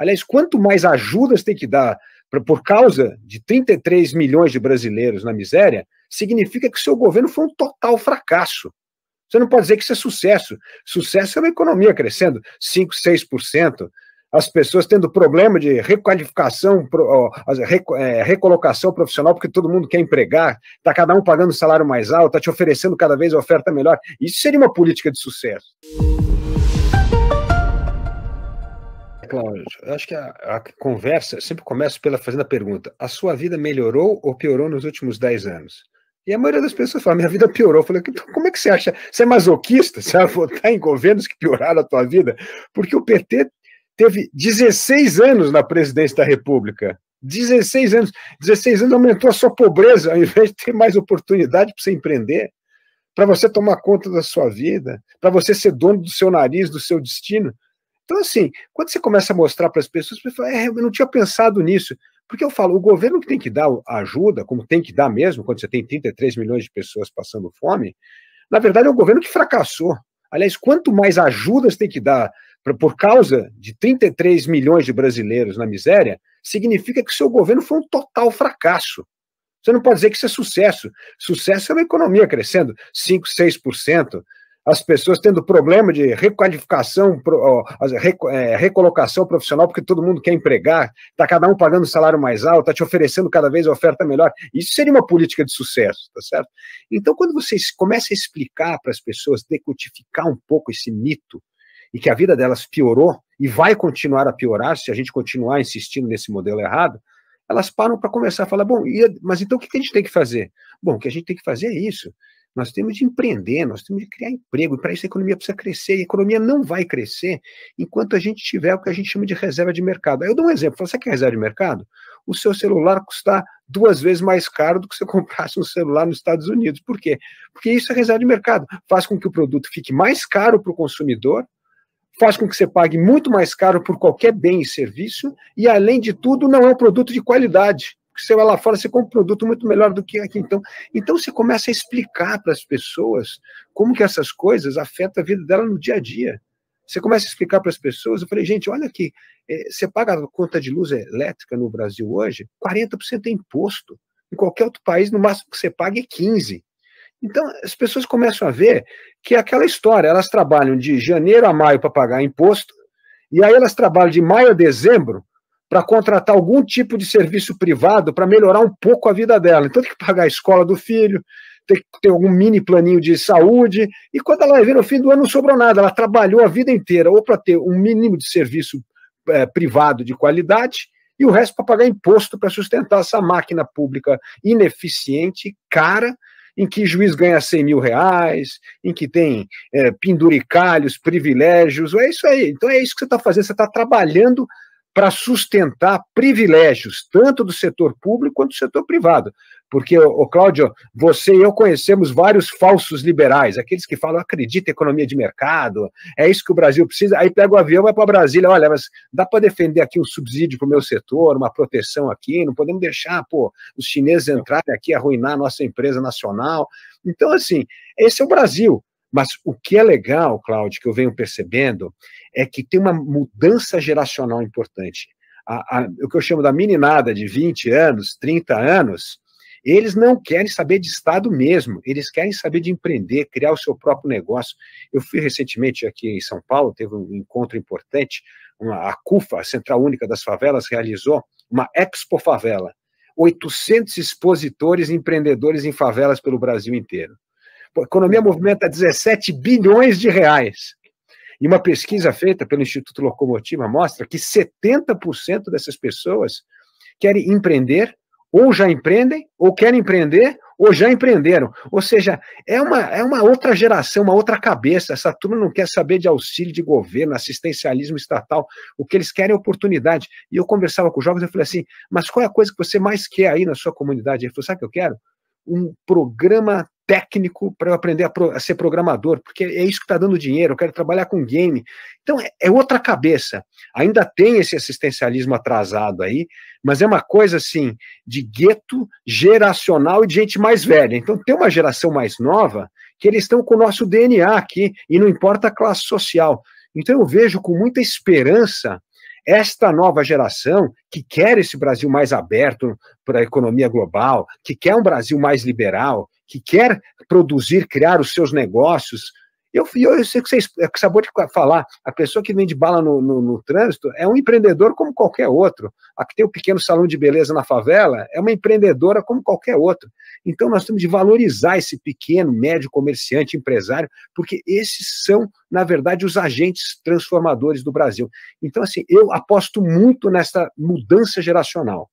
Aliás, quanto mais ajudas tem que dar pra, por causa de 33 milhões de brasileiros na miséria, significa que o seu governo foi um total fracasso. Você não pode dizer que isso é sucesso. Sucesso é uma economia crescendo 5, 6%, as pessoas tendo problema de requalificação, é, recolocação profissional, porque todo mundo quer empregar, está cada um pagando salário mais alto, está te oferecendo cada vez a oferta melhor. Isso seria uma política de sucesso. Cláudio, acho que a, a conversa sempre começa pela fazendo a pergunta: a sua vida melhorou ou piorou nos últimos 10 anos? E a maioria das pessoas fala: minha vida piorou. Eu falei: então, como é que você acha? Você é masoquista? Você vai votar em governos que pioraram a tua vida? Porque o PT teve 16 anos na presidência da República. 16 anos. 16 anos aumentou a sua pobreza, ao invés de ter mais oportunidade para você empreender, para você tomar conta da sua vida, para você ser dono do seu nariz, do seu destino. Então, assim, quando você começa a mostrar para as pessoas, você fala, é, eu não tinha pensado nisso. Porque eu falo, o governo que tem que dar ajuda, como tem que dar mesmo, quando você tem 33 milhões de pessoas passando fome, na verdade é um governo que fracassou. Aliás, quanto mais ajudas tem que dar pra, por causa de 33 milhões de brasileiros na miséria, significa que o seu governo foi um total fracasso. Você não pode dizer que isso é sucesso. Sucesso é uma economia crescendo 5, 6%, as pessoas tendo problema de requalificação, é, recolocação profissional, porque todo mundo quer empregar, está cada um pagando um salário mais alto, está te oferecendo cada vez a oferta melhor. Isso seria uma política de sucesso, tá certo? Então, quando você começa a explicar para as pessoas, decodificar um pouco esse mito, e que a vida delas piorou e vai continuar a piorar se a gente continuar insistindo nesse modelo errado, elas param para começar a falar: bom, mas então o que a gente tem que fazer? Bom, o que a gente tem que fazer é isso. Nós temos de empreender, nós temos de criar emprego, e para isso a economia precisa crescer, e a economia não vai crescer enquanto a gente tiver o que a gente chama de reserva de mercado. Aí eu dou um exemplo, você quer é reserva de mercado? O seu celular custa duas vezes mais caro do que se comprasse um celular nos Estados Unidos. Por quê? Porque isso é reserva de mercado. Faz com que o produto fique mais caro para o consumidor, faz com que você pague muito mais caro por qualquer bem e serviço, e além de tudo, não é um produto de qualidade porque você vai lá fora, você compra um produto muito melhor do que aqui. Então, então você começa a explicar para as pessoas como que essas coisas afetam a vida dela no dia a dia. Você começa a explicar para as pessoas, eu falei, gente, olha aqui, eh, você paga a conta de luz elétrica no Brasil hoje, 40% é imposto. Em qualquer outro país, no máximo que você paga é 15%. Então, as pessoas começam a ver que é aquela história, elas trabalham de janeiro a maio para pagar imposto, e aí elas trabalham de maio a dezembro para contratar algum tipo de serviço privado para melhorar um pouco a vida dela. Então tem que pagar a escola do filho, tem que ter algum mini planinho de saúde, e quando ela vai ver no fim do ano não sobrou nada, ela trabalhou a vida inteira, ou para ter um mínimo de serviço é, privado de qualidade, e o resto para pagar imposto para sustentar essa máquina pública ineficiente, cara, em que juiz ganha 100 mil reais, em que tem é, penduricalhos, privilégios, é isso aí. Então é isso que você está fazendo, você está trabalhando para sustentar privilégios, tanto do setor público quanto do setor privado. Porque, o Cláudio, você e eu conhecemos vários falsos liberais, aqueles que falam, acredita em economia de mercado, é isso que o Brasil precisa. Aí pega o avião, e vai para Brasília, olha, mas dá para defender aqui um subsídio para o meu setor, uma proteção aqui, não podemos deixar pô, os chineses entrarem aqui, arruinar a nossa empresa nacional. Então, assim, esse é o Brasil. Mas o que é legal, Cláudio, que eu venho percebendo, é que tem uma mudança geracional importante. A, a, o que eu chamo da meninada de 20 anos, 30 anos, eles não querem saber de Estado mesmo, eles querem saber de empreender, criar o seu próprio negócio. Eu fui recentemente aqui em São Paulo, teve um encontro importante, uma, a CUFA, a Central Única das Favelas, realizou uma Expo Favela. 800 expositores e empreendedores em favelas pelo Brasil inteiro. A economia movimenta 17 bilhões de reais. E uma pesquisa feita pelo Instituto Locomotiva mostra que 70% dessas pessoas querem empreender, ou já empreendem, ou querem empreender, ou já empreenderam. Ou seja, é uma, é uma outra geração, uma outra cabeça. Essa turma não quer saber de auxílio de governo, assistencialismo estatal. O que eles querem é oportunidade. E eu conversava com os jovens, eu falei assim, mas qual é a coisa que você mais quer aí na sua comunidade? Ele falou, sabe o que eu quero? um programa técnico para eu aprender a, pro, a, ser programador, porque é isso que está dando dinheiro, eu quero trabalhar com game. Então, é, é, outra cabeça. Ainda tem esse assistencialismo atrasado aí, mas é uma coisa assim, de gueto geracional e de gente mais velha. Então, tem uma geração mais nova que eles estão com o nosso DNA aqui, e não importa a classe social. Então, eu vejo com muita esperança esta nova geração que quer esse Brasil mais aberto para a economia global, que quer um Brasil mais liberal, que quer produzir, criar os seus negócios eu, eu, eu sei que você acabou é de falar, a pessoa que vende bala no, no, no, trânsito é um empreendedor como qualquer outro. A que tem o um pequeno salão de beleza na favela é uma empreendedora como qualquer outro. Então nós temos de valorizar esse pequeno, médio comerciante, empresário, porque esses são, na verdade, os agentes transformadores do Brasil. Então, assim, eu aposto muito nessa mudança geracional.